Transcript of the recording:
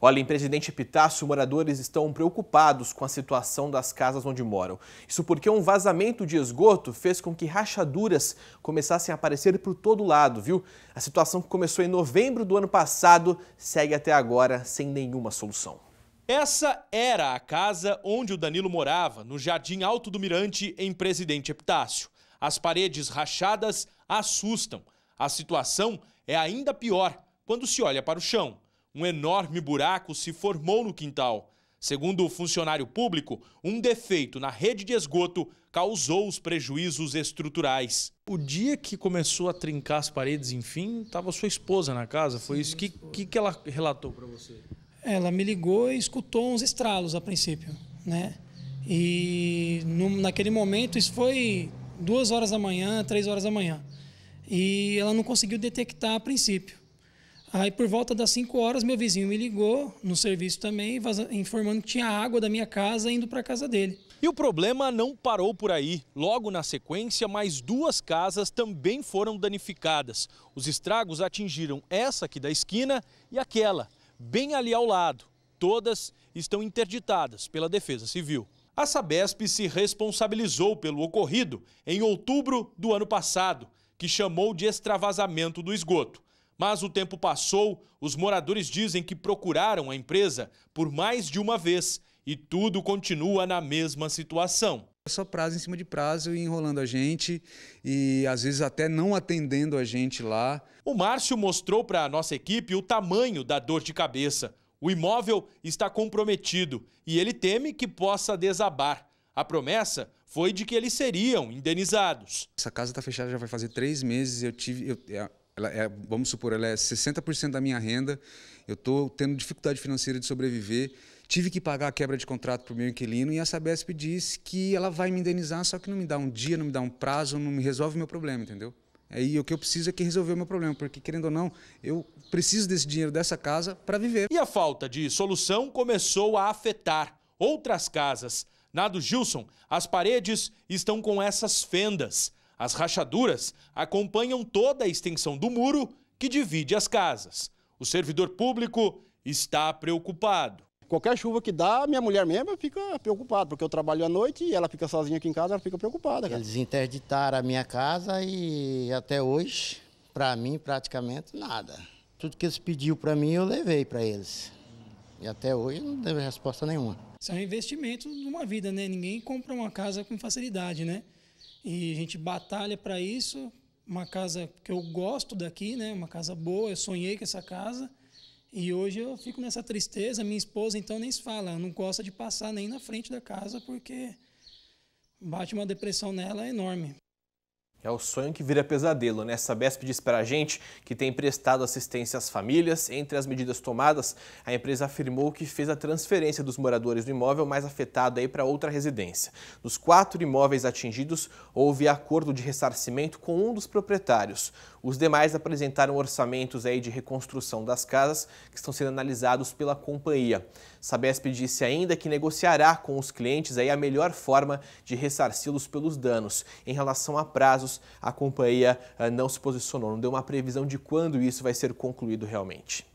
Olha, em Presidente Epitácio, moradores estão preocupados com a situação das casas onde moram. Isso porque um vazamento de esgoto fez com que rachaduras começassem a aparecer por todo lado, viu? A situação que começou em novembro do ano passado segue até agora sem nenhuma solução. Essa era a casa onde o Danilo morava, no Jardim Alto do Mirante, em Presidente Epitácio. As paredes rachadas assustam. A situação é ainda pior quando se olha para o chão um enorme buraco se formou no quintal. Segundo o funcionário público, um defeito na rede de esgoto causou os prejuízos estruturais. O dia que começou a trincar as paredes, enfim, estava sua esposa na casa. Foi Sim, isso que, que, que ela relatou para você? Ela me ligou e escutou uns estralos a princípio, né? E no, naquele momento, isso foi duas horas da manhã, três horas da manhã. E ela não conseguiu detectar a princípio. Aí por volta das 5 horas meu vizinho me ligou no serviço também, informando que tinha água da minha casa indo para a casa dele. E o problema não parou por aí. Logo na sequência, mais duas casas também foram danificadas. Os estragos atingiram essa aqui da esquina e aquela, bem ali ao lado. Todas estão interditadas pela Defesa Civil. A Sabesp se responsabilizou pelo ocorrido em outubro do ano passado, que chamou de extravasamento do esgoto. Mas o tempo passou, os moradores dizem que procuraram a empresa por mais de uma vez e tudo continua na mesma situação. É só prazo em cima de prazo e enrolando a gente e às vezes até não atendendo a gente lá. O Márcio mostrou para a nossa equipe o tamanho da dor de cabeça. O imóvel está comprometido e ele teme que possa desabar. A promessa foi de que eles seriam indenizados. Essa casa está fechada já vai fazer três meses. Eu tive, eu, é, ela é, vamos supor, ela é 60% da minha renda, eu estou tendo dificuldade financeira de sobreviver, tive que pagar a quebra de contrato para o meu inquilino e a Sabesp diz que ela vai me indenizar, só que não me dá um dia, não me dá um prazo, não me resolve o meu problema, entendeu? Aí é, o que eu preciso é que resolver o meu problema, porque querendo ou não, eu preciso desse dinheiro dessa casa para viver. E a falta de solução começou a afetar outras casas. Na do Gilson, as paredes estão com essas fendas. As rachaduras acompanham toda a extensão do muro que divide as casas. O servidor público está preocupado. Qualquer chuva que dá, minha mulher mesmo fica preocupada, porque eu trabalho à noite e ela fica sozinha aqui em casa, ela fica preocupada. Cara. Eles interditaram a minha casa e até hoje, para mim, praticamente nada. Tudo que eles pediu para mim, eu levei para eles. E até hoje não teve resposta nenhuma. Isso é um investimento numa vida, né? Ninguém compra uma casa com facilidade, né? E a gente batalha para isso. Uma casa que eu gosto daqui, né? Uma casa boa, eu sonhei com essa casa. E hoje eu fico nessa tristeza. Minha esposa, então, nem se fala. Não gosta de passar nem na frente da casa porque bate uma depressão nela enorme. É o sonho que vira pesadelo, né? Sabesp diz para a gente que tem prestado assistência às famílias. Entre as medidas tomadas, a empresa afirmou que fez a transferência dos moradores do imóvel mais afetado aí para outra residência. Dos quatro imóveis atingidos, houve acordo de ressarcimento com um dos proprietários. Os demais apresentaram orçamentos aí de reconstrução das casas que estão sendo analisados pela companhia. Sabesp disse ainda que negociará com os clientes aí a melhor forma de ressarci-los pelos danos em relação a prazos casos, a companhia eh, não se posicionou, não deu uma previsão de quando isso vai ser concluído realmente.